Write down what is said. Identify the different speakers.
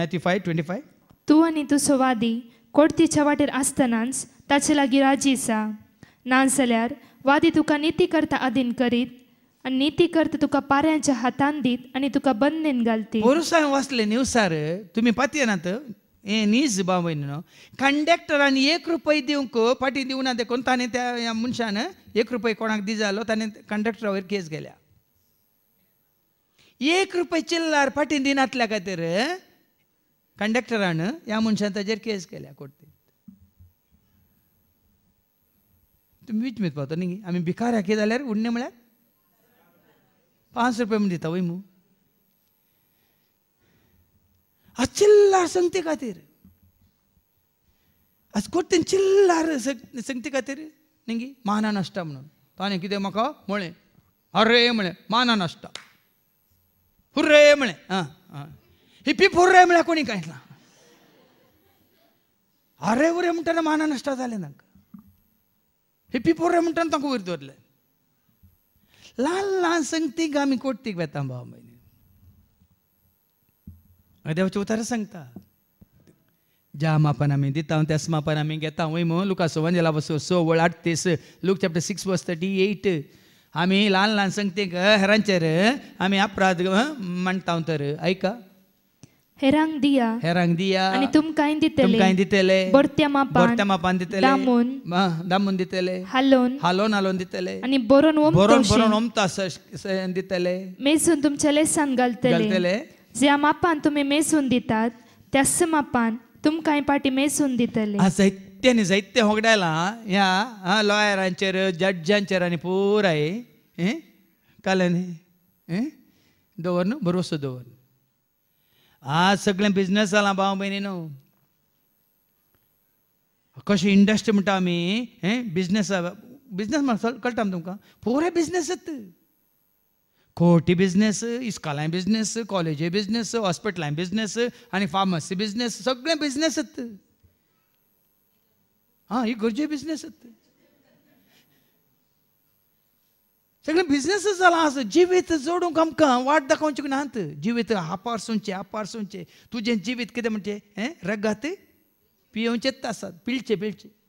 Speaker 1: Matthew five twenty five
Speaker 2: तू आणि तू वादी कोडतीच्या वाटेर आसतनाच ताचे लागी राजी आसा ना जाल्यार वादी तुका नीती करता अधीन करीत आणि नीती करता तुका पाऱ्यांच्या हातान दीत आणि तुका बंदेन घालती पोरसां
Speaker 1: वाचले निवसार तुम्ही पाती नात हे नीज कंडक्टर कंडक्टरान एक रुपय दिवंक देऊ दिवना देखून ताणें त्या मनशान एक रुपय कोणाक दिजालो ताणें कंडक्टरावयर केस गेल्या एक रुपय चिल्लार पाटी दिनातल्या खातीर कंडक्टरान ह्या मनशान ताजेर केस केल्या कोर्टीन तुमी वीच मीत पावता न्ही आमी भिकार हाकी जाल्यार उडणे म्हळ्यार पांच रुपया म्हण दिता वय मू आज चिल्लार संगते खातीर आज कोट्टेन चिल्लार संगती खातीर न्ही माना नासता म्हणून ताणें कितें म्हाका म्हळें अरे म्हळें माना नासता हुर्रे म्हळें आं आं हिप्पी रे मला कोणी काय ना अरे वरे म्हणताना माना नष्ट जाले तांकां फोर रे म्हणटाना तांकां वयर दवरले ल्हान ल्हान संगतीक आमी कोट्टीक वेता भाव म्हयने देवाचे उतार सांगता ज्या मापान आमी दिता त्याच मापान आमी घेता वय म्हणून लुका सवंजेला बसो स वळ आठतीस Luke chapter six verse thirty eight आमी ल्हान ल्हान संगतीक हेरांचेर आमी अपराध म्हणता तर ऐका
Speaker 2: हेरांग दिया
Speaker 1: हेरांग दिया आणि
Speaker 2: तुम काय दिले तुम काय
Speaker 1: दिले बर्त्या मापा बर्त्या मापा दिले दामून दामून दिले हालोन हालोन हालोन दिले आणि बोरन ओम बोरन बोरन ओम तास दिले
Speaker 2: मी सुन तुम चले सांग गलते गलते जे तुम्ही मी सुन दितात त्यास मापा तुम काय पाटी मी सुन दिले असे
Speaker 1: त्याने जैत्य होगडायला या लॉयरांचे जजांचे आणि पुराई ए कालेने ए दोवर न भरोसा दोवर आज सगळें बिझनेस जालां भाव भयणीनो कश इंडस्ट्री म्हणटा आमी बिजनेस बिझनेस बिझनेस म्हणटा कळटा तुमकां पुरे बिझनेसच खोटी बिजनेस इस्कॉलांय बिजनेस कॉलेजी बिजनेस हॉस्पिटलांय बिजनेस आनी फार्मसी बिजनेस सगळें बिजनेस आं ही गरजे बिझनेसच सगळे बिझनेसच झाला आसा जिवीत जोडूंक आमकां वाट दाखोवची नात जिवीत हापारसूनचे हापारसूनचे तुझे जीवित किती म्हणजे हें रगत पियोवचेच असतात पिळचे पिळचे